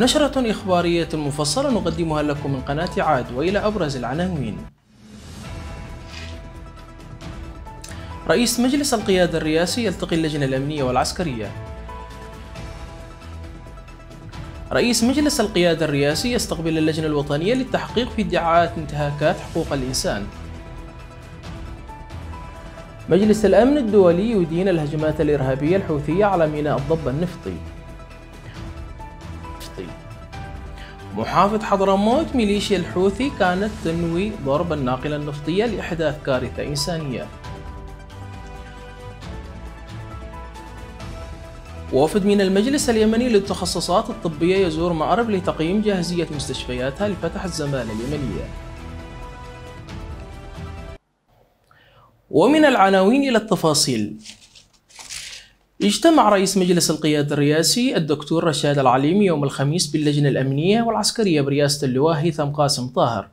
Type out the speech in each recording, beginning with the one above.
نشرة إخبارية مفصلة نقدمها لكم من قناة عاد وإلى أبرز العناوين رئيس مجلس القيادة الرئاسي يلتقي اللجنة الأمنية والعسكرية رئيس مجلس القيادة الرئاسي يستقبل اللجنة الوطنية للتحقيق في ادعاءات انتهاكات حقوق الإنسان مجلس الأمن الدولي يدين الهجمات الإرهابية الحوثية على ميناء الضب النفطي محافظ حضرموت ميليشيا الحوثي كانت تنوي ضرب الناقلة النفطية لإحداث كارثة إنسانية وفد من المجلس اليمني للتخصصات الطبية يزور مأرب لتقييم جاهزية مستشفياتها لفتح الزمالة اليمنية ومن العناوين إلى التفاصيل اجتمع رئيس مجلس القيادة الرئاسي الدكتور رشاد العليمي يوم الخميس باللجنة الأمنية والعسكرية برئاسة اللواء هيثم قاسم طاهر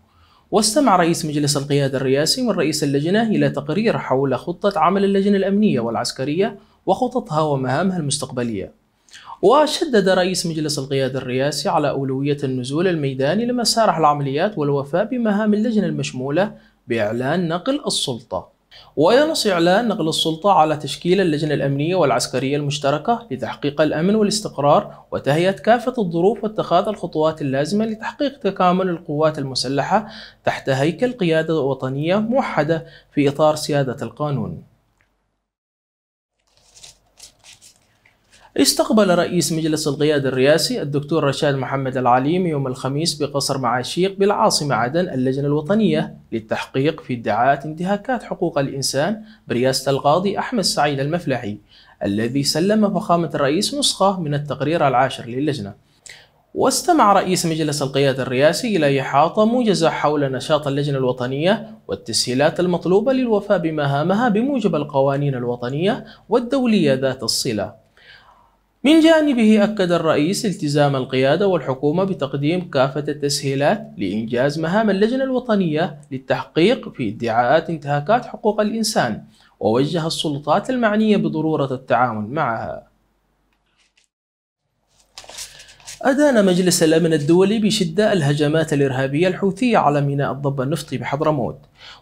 واستمع رئيس مجلس القيادة الرئاسي من رئيس اللجنة إلى تقرير حول خطة عمل اللجنة الأمنية والعسكرية وخططها ومهامها المستقبلية وشدد رئيس مجلس القيادة الرئاسي على أولوية النزول الميداني لمسارح العمليات والوفاء بمهام اللجنة المشمولة بإعلان نقل السلطة وينص إعلان نقل السلطة على تشكيل اللجنة الأمنية والعسكرية المشتركة لتحقيق الأمن والاستقرار وتهيئة كافة الظروف واتخاذ الخطوات اللازمة لتحقيق تكامل القوات المسلحة تحت هيكل قيادة وطنية موحدة في إطار سيادة القانون استقبل رئيس مجلس القيادة الرئاسي الدكتور رشاد محمد العليم يوم الخميس بقصر معاشيق بالعاصمة عدن اللجنة الوطنية للتحقيق في ادعاءات انتهاكات حقوق الإنسان برئاسة القاضي أحمد سعيد المفلحي الذي سلم فخامة الرئيس نسخة من التقرير العاشر للجنة واستمع رئيس مجلس القيادة الرئاسي إلى إحاطة موجزة حول نشاط اللجنة الوطنية والتسهيلات المطلوبة للوفاء بمهامها بموجب القوانين الوطنية والدولية ذات الصلة من جانبه أكد الرئيس التزام القيادة والحكومة بتقديم كافة التسهيلات لإنجاز مهام اللجنة الوطنية للتحقيق في ادعاءات انتهاكات حقوق الإنسان ووجه السلطات المعنية بضرورة التعامل معها أدان مجلس الأمن الدولي بشدة الهجمات الإرهابية الحوثية على ميناء الضب النفطي بحضرموت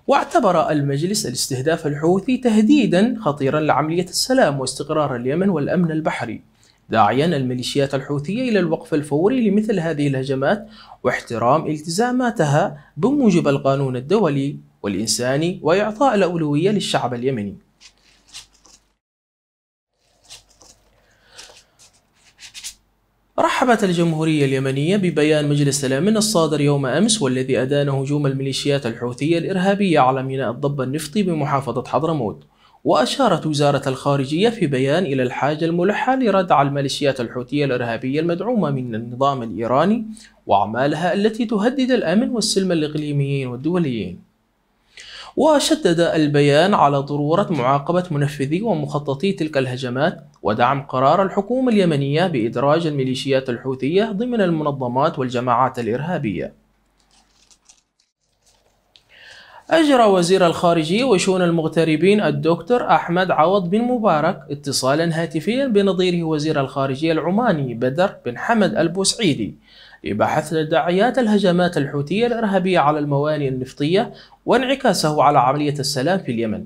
واعتبر المجلس الاستهداف الحوثي تهديدا خطيرا لعملية السلام واستقرار اليمن والأمن البحري داعيا الميليشيات الحوثية إلى الوقف الفوري لمثل هذه الهجمات واحترام التزاماتها بموجب القانون الدولي والإنساني وإعطاء الأولوية للشعب اليمني رحبت الجمهورية اليمنية ببيان مجلس الأمن الصادر يوم أمس والذي أدان هجوم الميليشيات الحوثية الإرهابية على ميناء الضب النفطي بمحافظة حضرموت وأشارت وزارة الخارجية في بيان إلى الحاجة الملحة لردع الميليشيات الحوثية الإرهابية المدعومة من النظام الإيراني وأعمالها التي تهدد الأمن والسلم الإقليميين والدوليين وشدد البيان على ضرورة معاقبة منفذي ومخططي تلك الهجمات ودعم قرار الحكومة اليمنية بإدراج الميليشيات الحوثية ضمن المنظمات والجماعات الإرهابية أجرى وزير الخارجية وشؤون المغتربين الدكتور أحمد عوض بن مبارك اتصالا هاتفيا بنظيره وزير الخارجية العماني بدر بن حمد البوسعيدي لبحث تداعيات الهجمات الحوثية الإرهابية على الموانئ النفطية وانعكاسه على عملية السلام في اليمن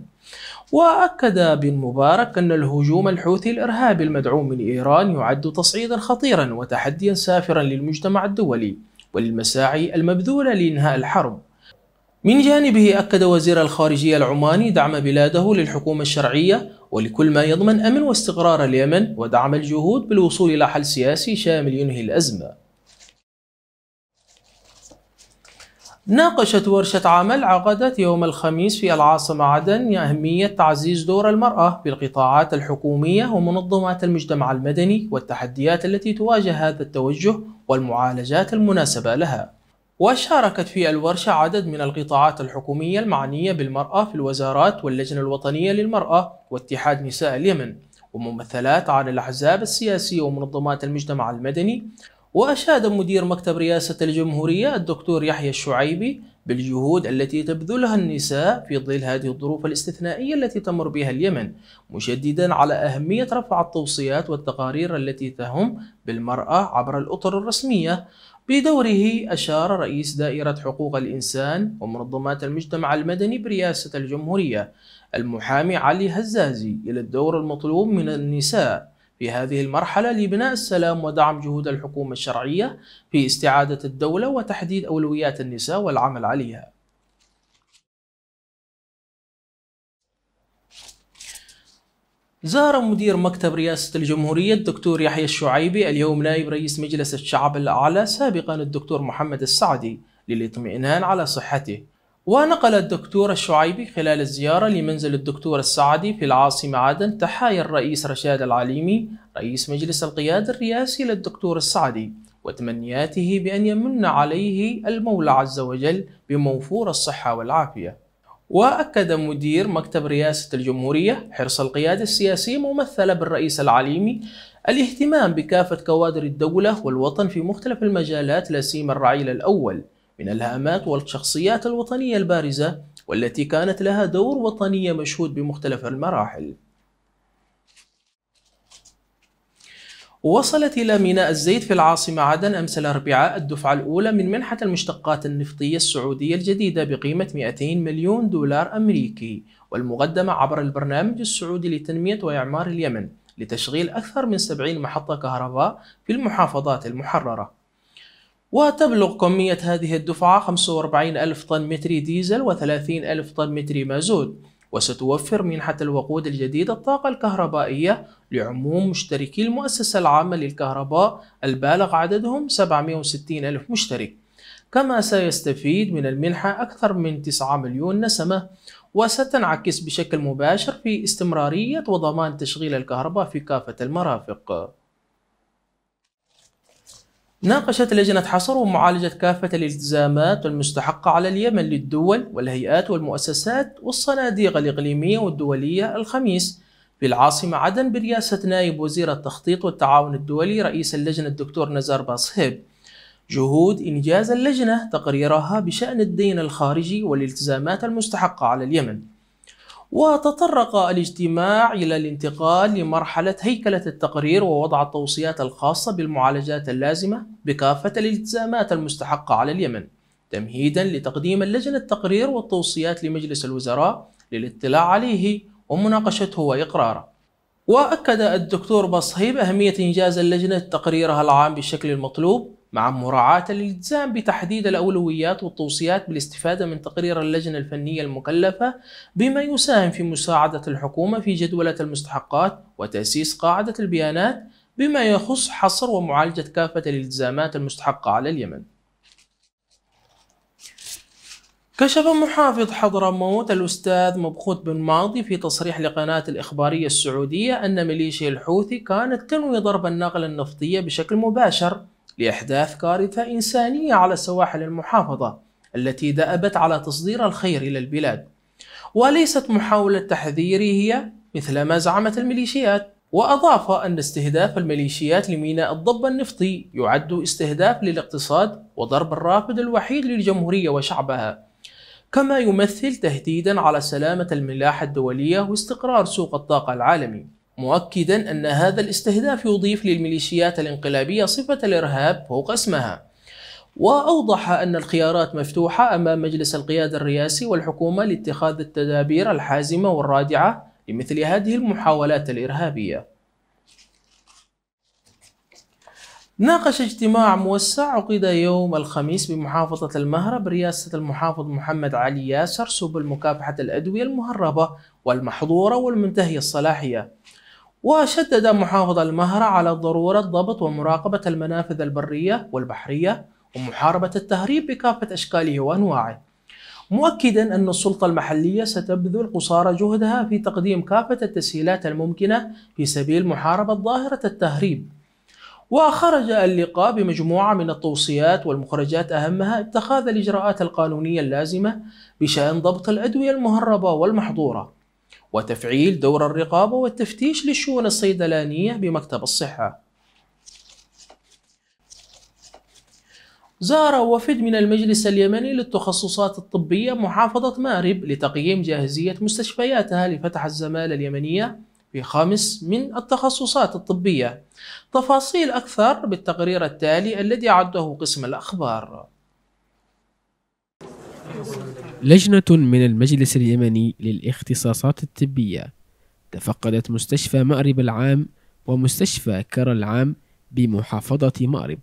وأكد بن مبارك أن الهجوم الحوثي الإرهابي المدعوم من إيران يعد تصعيدا خطيرا وتحديا سافرا للمجتمع الدولي وللمساعي المبذولة لإنهاء الحرب من جانبه أكد وزير الخارجية العماني دعم بلاده للحكومة الشرعية ولكل ما يضمن أمن واستقرار اليمن ودعم الجهود بالوصول إلى حل سياسي شامل ينهي الأزمة ناقشت ورشة عمل عقدت يوم الخميس في العاصمة عدن أهمية تعزيز دور المرأة في القطاعات الحكومية ومنظمات المجتمع المدني والتحديات التي تواجه هذا التوجه والمعالجات المناسبة لها وشاركت في الورشة عدد من القطاعات الحكومية المعنية بالمرأة في الوزارات واللجنة الوطنية للمرأة واتحاد نساء اليمن وممثلات عن الأحزاب السياسية ومنظمات المجتمع المدني وأشاد مدير مكتب رئاسة الجمهورية الدكتور يحيى الشعيبي بالجهود التي تبذلها النساء في ظل هذه الظروف الاستثنائية التي تمر بها اليمن مشددا على أهمية رفع التوصيات والتقارير التي تهم بالمرأة عبر الأطر الرسمية بدوره أشار رئيس دائرة حقوق الإنسان ومنظمات المجتمع المدني برئاسة الجمهورية المحامي علي هزازي إلى الدور المطلوب من النساء في هذه المرحلة لبناء السلام ودعم جهود الحكومة الشرعية في استعادة الدولة وتحديد أولويات النساء والعمل عليها زار مدير مكتب رئاسة الجمهورية الدكتور يحيى الشعيبي اليوم نائب رئيس مجلس الشعب الأعلى سابقا الدكتور محمد السعدي للاطمئنان على صحته ونقل الدكتور الشعيبي خلال الزيارة لمنزل الدكتور السعدي في العاصمة عدن تحايا الرئيس رشاد العليمي رئيس مجلس القيادة الرئاسي للدكتور السعدي وتمنياته بأن يمن عليه المولى عز وجل بموفور الصحة والعافية وأكد مدير مكتب رئاسة الجمهورية حرص القيادة السياسية ممثلة بالرئيس العليمي الاهتمام بكافة كوادر الدولة والوطن في مختلف المجالات لا سيما الرعيل الأول من الهامات والشخصيات الوطنية البارزة والتي كانت لها دور وطني مشهود بمختلف المراحل وصلت إلى ميناء الزيت في العاصمة عدن أمس الأربعاء الدفعة الأولى من منحة المشتقات النفطية السعودية الجديدة بقيمة 200 مليون دولار أمريكي والمقدمة عبر البرنامج السعودي لتنمية وإعمار اليمن لتشغيل أكثر من 70 محطة كهرباء في المحافظات المحررة وتبلغ كمية هذه الدفعة 45 ألف طن متري ديزل و30 ألف طن متري مازوت وستوفر منحة الوقود الجديد الطاقة الكهربائية لعموم مشتركي المؤسسة العامة للكهرباء البالغ عددهم 760 ألف مشترك كما سيستفيد من المنحة أكثر من 9 مليون نسمة وستنعكس بشكل مباشر في استمرارية وضمان تشغيل الكهرباء في كافة المرافق ناقشت لجنة حصر ومعالجة كافة الالتزامات المستحقة على اليمن للدول والهيئات والمؤسسات والصناديق الإقليمية والدولية الخميس في العاصمة عدن برئاسة نائب وزير التخطيط والتعاون الدولي رئيس اللجنة الدكتور نزار باصهيب جهود إنجاز اللجنة تقريرها بشأن الدين الخارجي والالتزامات المستحقة على اليمن وتطرق الاجتماع إلى الانتقال لمرحلة هيكلة التقرير ووضع التوصيات الخاصة بالمعالجات اللازمة بكافة الالتزامات المستحقة على اليمن تمهيدا لتقديم اللجنة التقرير والتوصيات لمجلس الوزراء للاطلاع عليه ومناقشته وإقراره وأكد الدكتور بصهيب أهمية إنجاز اللجنة تقريرها العام بالشكل المطلوب مع مراعاة الالتزام بتحديد الأولويات والتوصيات بالاستفادة من تقرير اللجنة الفنية المكلفة بما يساهم في مساعدة الحكومة في جدولة المستحقات وتأسيس قاعدة البيانات بما يخص حصر ومعالجة كافة الالتزامات المستحقة على اليمن كشف محافظ حضرموت الأستاذ مبخوت بن ماضي في تصريح لقناة الإخبارية السعودية أن ميليشيا الحوثي كانت تنوي ضرب الناقلة النفطية بشكل مباشر لإحداث كارثة إنسانية على سواحل المحافظة التي دأبت على تصدير الخير إلى البلاد وليست محاولة تحذير هي مثل ما زعمت الميليشيات وأضاف أن استهداف الميليشيات لميناء الضب النفطي يعد استهداف للاقتصاد وضرب الرافد الوحيد للجمهورية وشعبها كما يمثل تهديدا على سلامة الملاحة الدولية واستقرار سوق الطاقة العالمي مؤكدا أن هذا الاستهداف يضيف للميليشيات الانقلابية صفة الإرهاب فوق اسمها وأوضح أن الخيارات مفتوحة أمام مجلس القيادة الرئاسي والحكومة لاتخاذ التدابير الحازمة والرادعة لمثل هذه المحاولات الإرهابية ناقش اجتماع موسع عقد يوم الخميس بمحافظة المهرة برئاسة المحافظ محمد علي ياسر سبل مكافحة الأدوية المهربة والمحظورة والمنتهية الصلاحية وشدد محافظ المهرة على ضرورة ضبط ومراقبة المنافذ البرية والبحرية ومحاربة التهريب بكافة أشكاله وأنواعه مؤكدا أن السلطة المحلية ستبذل قصارى جهدها في تقديم كافة التسهيلات الممكنة في سبيل محاربة ظاهرة التهريب وخرج اللقاء بمجموعة من التوصيات والمخرجات أهمها اتخاذ الإجراءات القانونية اللازمة بشأن ضبط الأدوية المهربة والمحظورة وتفعيل دور الرقابة والتفتيش للشؤون الصيدلانية بمكتب الصحة زار وفد من المجلس اليمني للتخصصات الطبية محافظة مأرب لتقييم جاهزية مستشفياتها لفتح الزمالة اليمنية في خامس من التخصصات الطبية تفاصيل أكثر بالتقرير التالي الذي عده قسم الأخبار لجنة من المجلس اليمني للاختصاصات الطبية تفقدت مستشفى مأرب العام ومستشفى كرى العام بمحافظة مأرب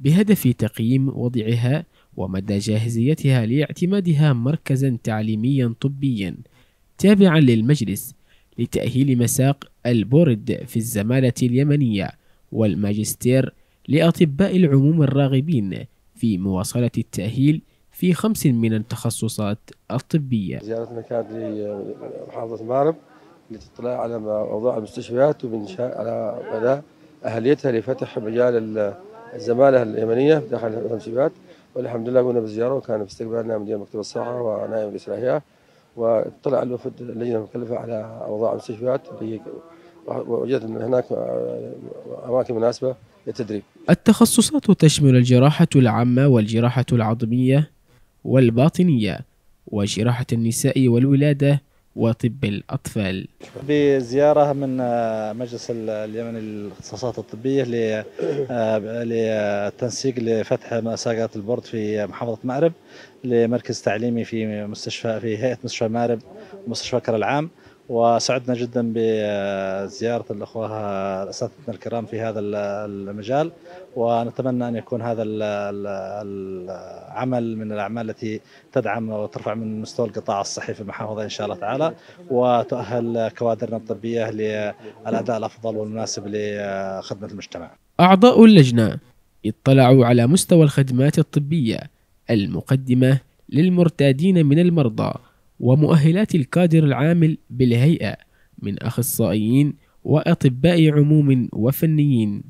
بهدف تقييم وضعها ومدى جاهزيتها لاعتمادها مركزا تعليميا طبيا تابعا للمجلس لتأهيل مساق البورد في الزمالة اليمنية والماجستير لأطباء العموم الراغبين في مواصلة التأهيل في خمس من التخصصات الطبية زيارتنا كانت لمحافظة مارب للاطلاع على أوضاع المستشفيات وبإنشاء على مدى أهليتها لفتح مجال الزمالة اليمنية داخل المستشفيات والحمد لله قمنا بالزيارة وكان في استقبالنا مدير مكتب الصحة ونائب رئيس الأحياء واطلع الوفد اللجنة المكلفة على أوضاع المستشفيات وجدت هناك أماكن مناسبة للتدريب التخصصات تشمل الجراحة العامة والجراحة العظمية والباطنية وجراحة النساء والولادة وطب الأطفال بزيارة من آه، مجلس اليمني للاختصاصات الطبية للتنسيق آه، لفتح مساقات البرد في محافظة مأرب لمركز تعليمي في مستشفى في هيئة مستشفى مأرب مستشفى كر العام وسعدنا جدا بزيارة الأخوة أساتذتنا الكرام في هذا المجال ونتمنى أن يكون هذا العمل من الأعمال التي تدعم وترفع من مستوى القطاع الصحي في المحافظة إن شاء الله تعالى وتؤهل كوادرنا الطبية للأداء الأفضل والمناسب لخدمة المجتمع أعضاء اللجنة اطلعوا على مستوى الخدمات الطبية المقدمة للمرتادين من المرضى ومؤهلات الكادر العامل بالهيئة من أخصائيين وأطباء عموم وفنيين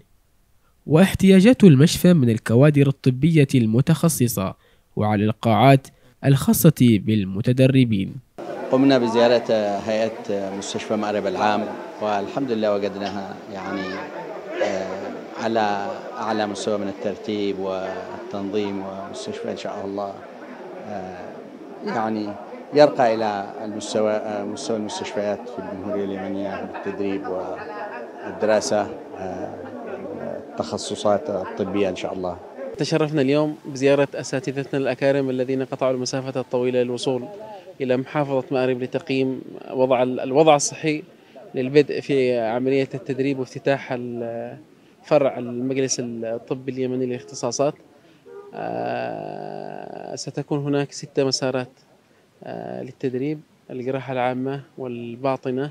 واحتياجات المشفى من الكوادر الطبية المتخصصة وعلى القاعات الخاصة بالمتدربين قمنا بزيارة هيئة مستشفى مأرب العام والحمد لله وجدناها يعني آه، على أعلى مستوى من الترتيب والتنظيم ومستشفى إن شاء الله آه، يعني يرقى إلى المستوى مستوى المستشفيات في الجمهورية اليمنية بالتدريب والدراسة التخصصات الطبية إن شاء الله تشرفنا اليوم بزيارة أساتذتنا الأكارم الذين قطعوا المسافة الطويلة للوصول إلى محافظة مأرب لتقييم وضع الوضع الصحي للبدء في عملية التدريب وافتتاح فرع المجلس الطبي اليمني للاختصاصات آه، ستكون هناك ستة مسارات آه، للتدريب الجراحة العامة والباطنة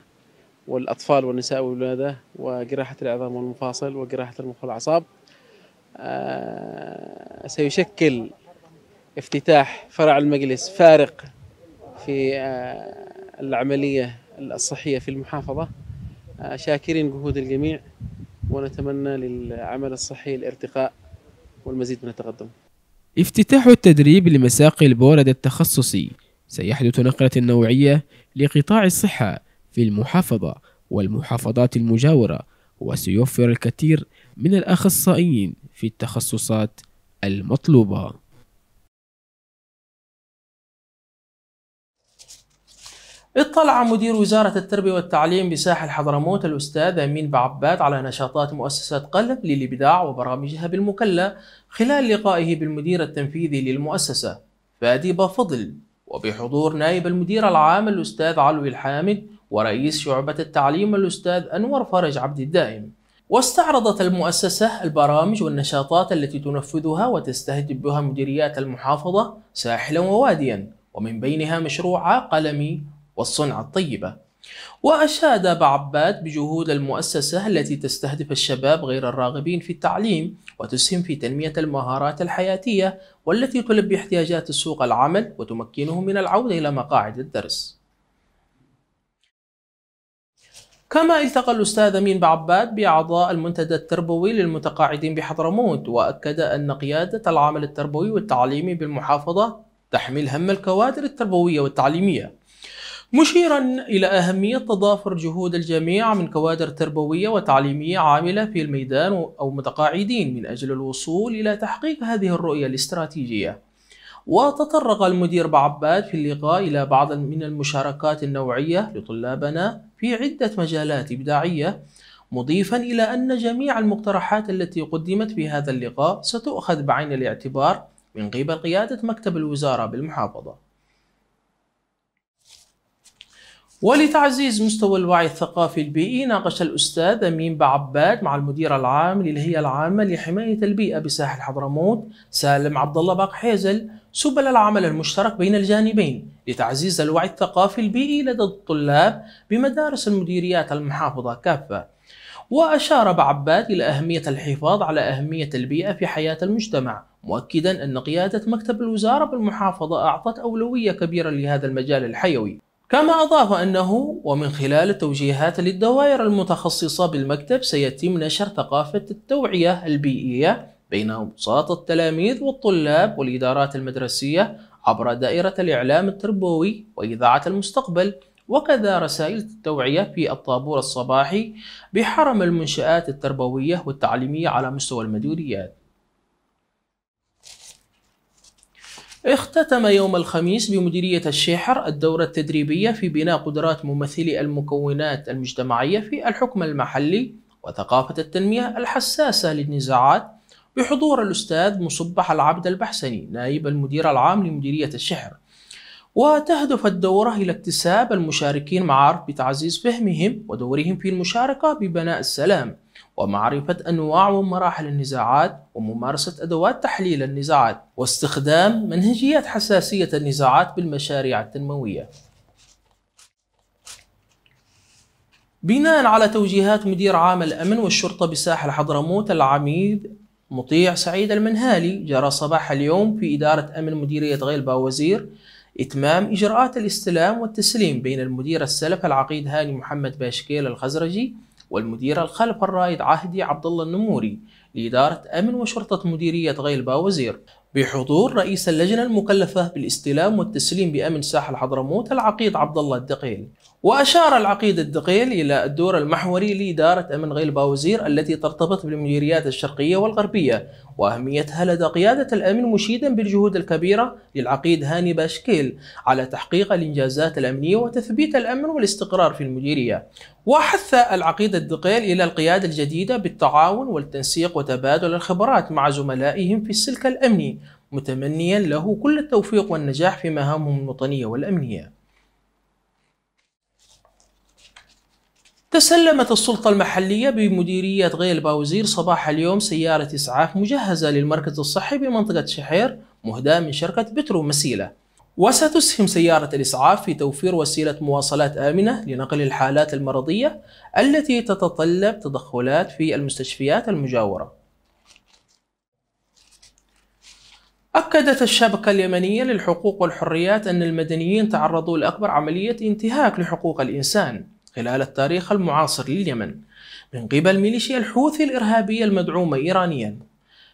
والأطفال والنساء والولادة وجراحة العظام والمفاصل وجراحة المخ والأعصاب آه، سيشكل افتتاح فرع المجلس فارق في آه، العملية الصحية في المحافظة شاكرين جهود الجميع ونتمنى للعمل الصحي الارتقاء والمزيد من التقدم افتتاح التدريب لمساقي البورد التخصصي سيحدث نقلة نوعية لقطاع الصحة في المحافظة والمحافظات المجاورة وسيوفر الكثير من الأخصائيين في التخصصات المطلوبة اطلع مدير وزارة التربية والتعليم بساحل حضرموت الأستاذ أمين بعباد على نشاطات مؤسسة قلب للإبداع وبرامجها بالمكلة خلال لقائه بالمدير التنفيذي للمؤسسة فادي بفضل وبحضور نائب المدير العام الأستاذ علوي الحامد ورئيس شعبة التعليم الأستاذ أنور فرج عبد الدائم واستعرضت المؤسسة البرامج والنشاطات التي تنفذها وتستهدف بها مديريات المحافظة ساحلا وواديا ومن بينها مشروع قلمي والصنعة الطيبة وأشاد بعباد بجهود المؤسسة التي تستهدف الشباب غير الراغبين في التعليم وتسهم في تنمية المهارات الحياتية والتي تلبي احتياجات سوق العمل وتمكنهم من العودة إلى مقاعد الدرس كما التقى الأستاذ أمين بعباد بأعضاء المنتدى التربوي للمتقاعدين بحضرموت وأكد أن قيادة العمل التربوي والتعليمي بالمحافظة تحمل هم الكوادر التربوية والتعليمية مشيرا إلى أهمية تضافر جهود الجميع من كوادر تربوية وتعليمية عاملة في الميدان أو متقاعدين من أجل الوصول إلى تحقيق هذه الرؤية الاستراتيجية وتطرق المدير بعباد في اللقاء إلى بعض من المشاركات النوعية لطلابنا في عدة مجالات إبداعية مضيفا إلى أن جميع المقترحات التي قدمت في هذا اللقاء ستؤخذ بعين الاعتبار من قبل قيادة مكتب الوزارة بالمحافظة ولتعزيز مستوى الوعي الثقافي البيئي ناقش الأستاذ أمين بعباد مع المدير العام للهيئة العامة لحماية البيئة بساحل حضرموت سالم عبد الله باق حيزل سبل العمل المشترك بين الجانبين لتعزيز الوعي الثقافي البيئي لدى الطلاب بمدارس المديريات المحافظة كافة وأشار بعباد إلى أهمية الحفاظ على أهمية البيئة في حياة المجتمع مؤكدا أن قيادة مكتب الوزارة بالمحافظة أعطت أولوية كبيرة لهذا المجال الحيوي كما أضاف أنه ومن خلال التوجيهات للدوائر المتخصصة بالمكتب سيتم نشر ثقافة التوعية البيئية بين أوساط التلاميذ والطلاب والإدارات المدرسية عبر دائرة الإعلام التربوي وإذاعة المستقبل وكذا رسائل التوعية في الطابور الصباحي بحرم المنشآت التربوية والتعليمية على مستوى المديريات اختتم يوم الخميس بمديرية الشيحر الدورة التدريبية في بناء قدرات ممثلي المكونات المجتمعية في الحكم المحلي وثقافة التنمية الحساسة للنزاعات بحضور الأستاذ مصبح العبد البحسني نائب المدير العام لمديرية الشحر وتهدف الدورة إلى اكتساب المشاركين معارف بتعزيز فهمهم ودورهم في المشاركة ببناء السلام ومعرفة أنواع ومراحل النزاعات وممارسة أدوات تحليل النزاعات واستخدام منهجيات حساسية النزاعات بالمشاريع التنموية بناء على توجيهات مدير عام الأمن والشرطة بساحل حضرموت العميد مطيع سعيد المنهالي جرى صباح اليوم في إدارة أمن مديرية غيلبا وزير إتمام إجراءات الاستلام والتسليم بين المدير السلف العقيد هاني محمد باشكيل الخزرجي والمدير الخلف الرائد عهدي عبد الله النموري لإدارة أمن وشرطة مديرية غيلبا وزير بحضور رئيس اللجنة المكلفة بالاستلام والتسليم بأمن ساحل حضرموت العقيد عبد الله الدقيل وأشار العقيد الدقيل إلى الدور المحوري لإدارة أمن غيل باوزير التي ترتبط بالمديريات الشرقية والغربية وأهميتها لدى قيادة الأمن مشيدا بالجهود الكبيرة للعقيد هاني باشكيل على تحقيق الإنجازات الأمنية وتثبيت الأمن والاستقرار في المديرية وحث العقيد الدقيل إلى القيادة الجديدة بالتعاون والتنسيق وتبادل الخبرات مع زملائهم في السلك الأمني متمنيا له كل التوفيق والنجاح في مهامهم الوطنية والأمنية تسلمت السلطة المحلية بمديرية غيل باوزير صباح اليوم سيارة إسعاف مجهزة للمركز الصحي بمنطقة شحير مهداة من شركة بترو مسيلة وستسهم سيارة الإسعاف في توفير وسيلة مواصلات آمنة لنقل الحالات المرضية التي تتطلب تدخلات في المستشفيات المجاورة أكدت الشبكة اليمنية للحقوق والحريات أن المدنيين تعرضوا لأكبر عملية انتهاك لحقوق الإنسان خلال التاريخ المعاصر لليمن من قبل ميليشيا الحوثي الإرهابية المدعومة إيرانيا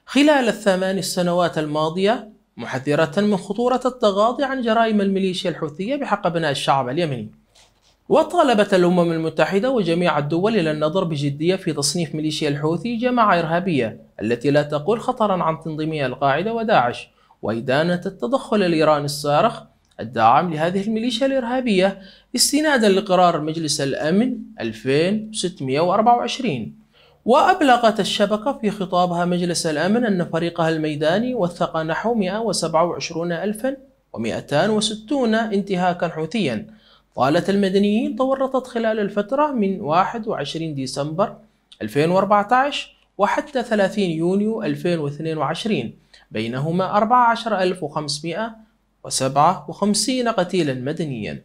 خلال الثمان السنوات الماضية محذرة من خطورة التغاضي عن جرائم الميليشيا الحوثية بحق أبناء الشعب اليمني وطالبت الأمم المتحدة وجميع الدول إلى النظر بجدية في تصنيف ميليشيا الحوثي جماعة إرهابية التي لا تقول خطرا عن تنظيمها القاعدة وداعش وإدانة التدخل الإيراني الصارخ الداعم لهذه الميليشيا الإرهابية استنادا لقرار مجلس الأمن 2624 وأبلغت الشبكة في خطابها مجلس الأمن أن فريقها الميداني وثق نحو 127260 انتهاكا حوثيا طالة المدنيين تورطت خلال الفترة من 21 ديسمبر 2014 وحتى 30 يونيو 2022 بينهما 14500 وسبعة وخمسين قتيلا مدنيا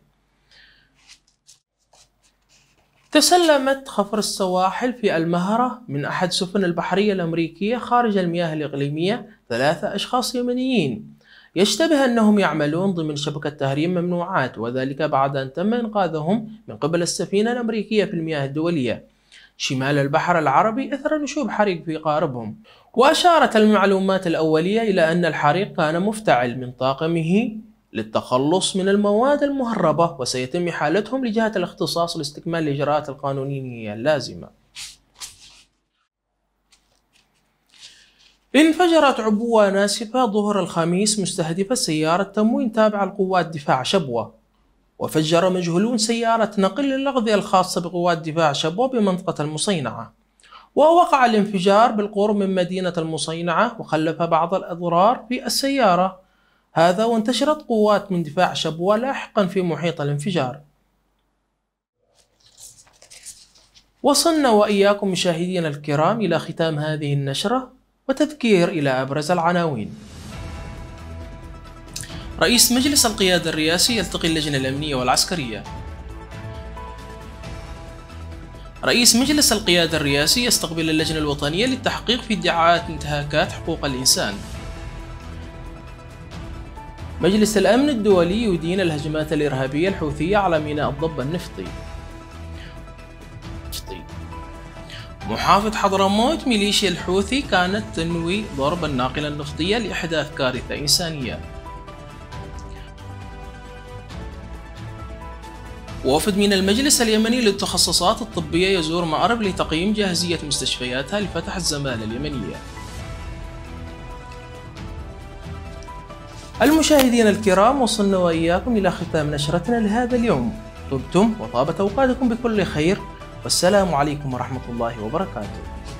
تسلمت خفر السواحل في المهرة من أحد سفن البحرية الأمريكية خارج المياه الإقليمية ثلاثة أشخاص يمنيين يشتبه أنهم يعملون ضمن شبكة تهريب ممنوعات وذلك بعد أن تم إنقاذهم من قبل السفينة الأمريكية في المياه الدولية شمال البحر العربي أثر نشوب حريق في قاربهم وأشارت المعلومات الأولية إلى أن الحريق كان مفتعل من طاقمه للتخلص من المواد المهربة وسيتم إحالتهم لجهة الاختصاص لاستكمال الإجراءات القانونية اللازمة انفجرت عبوة ناسفة ظهر الخميس مستهدفة سيارة تموين تابعة لقوات دفاع شبوة وفجر مجهولون سيارة نقل للأغذية الخاصة بقوات دفاع شبوة بمنطقة المصينعة ووقع الانفجار بالقرب من مدينة المصينعة وخلف بعض الأضرار في السيارة هذا وانتشرت قوات من دفاع شبوة لاحقا في محيط الانفجار وصلنا وإياكم مشاهدينا الكرام إلى ختام هذه النشرة وتذكير إلى أبرز العناوين رئيس مجلس القيادة الرئاسي يلتقي اللجنة الأمنية والعسكرية رئيس مجلس القيادة الرئاسي يستقبل اللجنة الوطنية للتحقيق في ادعاءات انتهاكات حقوق الإنسان مجلس الأمن الدولي يدين الهجمات الإرهابية الحوثية على ميناء الضب النفطي محافظ حضرموت ميليشيا الحوثي كانت تنوي ضرب الناقلة النفطية لإحداث كارثة إنسانية ووفد من المجلس اليمني للتخصصات الطبية يزور معرب لتقييم جاهزية مستشفياتها لفتح الزمالة اليمنية المشاهدين الكرام وصلنا وإياكم إلى ختام نشرتنا لهذا اليوم طبتم وطابت أوقاتكم بكل خير والسلام عليكم ورحمة الله وبركاته